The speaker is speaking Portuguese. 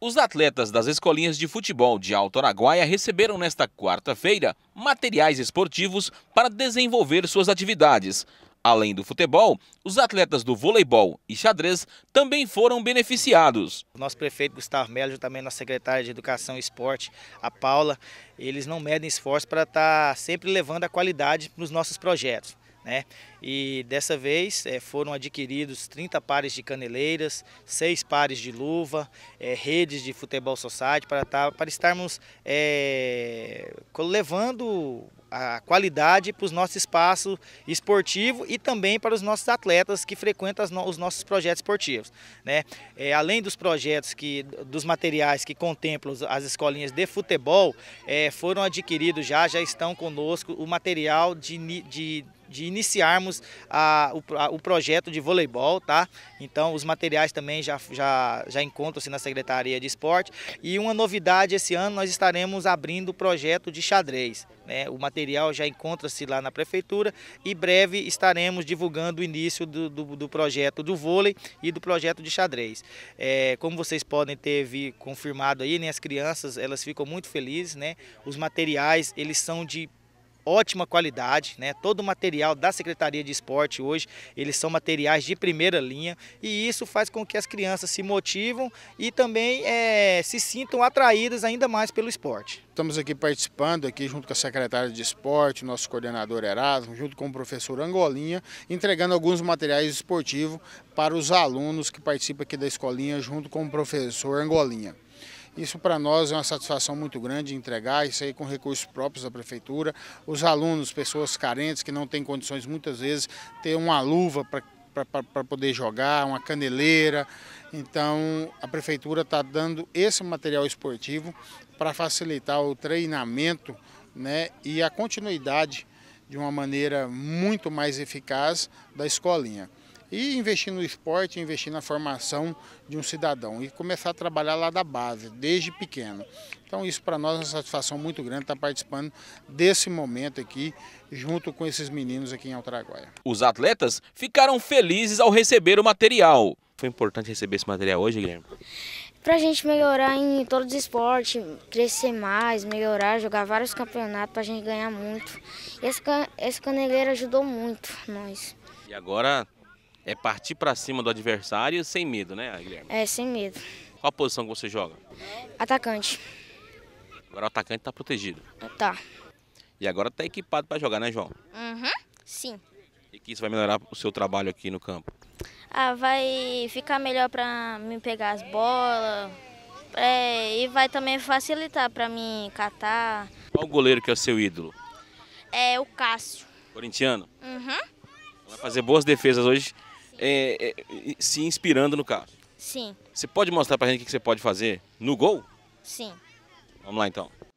Os atletas das escolinhas de futebol de Alto Araguaia receberam nesta quarta-feira materiais esportivos para desenvolver suas atividades. Além do futebol, os atletas do voleibol e xadrez também foram beneficiados. O nosso prefeito Gustavo Melo, juntamente nossa secretária de Educação e Esporte, a Paula, eles não medem esforço para estar tá sempre levando a qualidade nos nossos projetos. Né? E dessa vez é, foram adquiridos 30 pares de caneleiras, 6 pares de luva, é, redes de futebol society para, tá, para estarmos é, levando a qualidade para os nossos espaços esportivos e também para os nossos atletas que frequentam os nossos projetos esportivos. Né? É, além dos projetos, que, dos materiais que contemplam as escolinhas de futebol, é, foram adquiridos já, já estão conosco o material de, de de iniciarmos a, o, a, o, projeto de voleibol, tá? Então os materiais também já, já, já encontram-se na Secretaria de Esporte. E uma novidade esse ano, nós estaremos abrindo o projeto de xadrez, né? O material material já encontra-se lá na prefeitura e breve estaremos divulgando o início do, do, do projeto do vôlei e do projeto de xadrez. É, como vocês podem ter vi, confirmado aí, né, as crianças elas ficam muito felizes, né? Os materiais eles são de ótima qualidade, né? Todo o material da Secretaria de Esporte hoje, eles são materiais de primeira linha e isso faz com que as crianças se motivam e também é, se sintam atraídas ainda mais pelo esporte. Estamos aqui participando aqui junto com a secretária de esporte, nosso coordenador Erasmo, junto com o professor Angolinha, entregando alguns materiais esportivos para os alunos que participam aqui da escolinha junto com o professor Angolinha. Isso para nós é uma satisfação muito grande entregar isso aí com recursos próprios da prefeitura. Os alunos, pessoas carentes que não têm condições muitas vezes, ter uma luva para para poder jogar, uma caneleira. Então, a prefeitura está dando esse material esportivo para facilitar o treinamento né, e a continuidade de uma maneira muito mais eficaz da escolinha e investir no esporte, investir na formação de um cidadão e começar a trabalhar lá da base, desde pequeno. Então isso para nós é uma satisfação muito grande estar tá participando desse momento aqui, junto com esses meninos aqui em Altaraguaia. Os atletas ficaram felizes ao receber o material. Foi importante receber esse material hoje, Guilherme? Para a gente melhorar em todos os esportes, crescer mais, melhorar, jogar vários campeonatos para a gente ganhar muito. E esse caneleiro ajudou muito nós. E agora é partir para cima do adversário sem medo, né, Guilherme? É, sem medo. Qual a posição que você joga? Atacante. Agora o atacante tá protegido. Tá. E agora tá equipado para jogar, né, João? Uhum, sim. E que isso vai melhorar o seu trabalho aqui no campo? Ah, vai ficar melhor para me pegar as bolas. É, e vai também facilitar para mim catar. Qual o goleiro que é o seu ídolo? É o Cássio. Corintiano? Uhum. Vai fazer boas defesas hoje é, é, se inspirando no carro. Sim. Você pode mostrar pra gente o que você pode fazer no gol? Sim. Vamos lá então.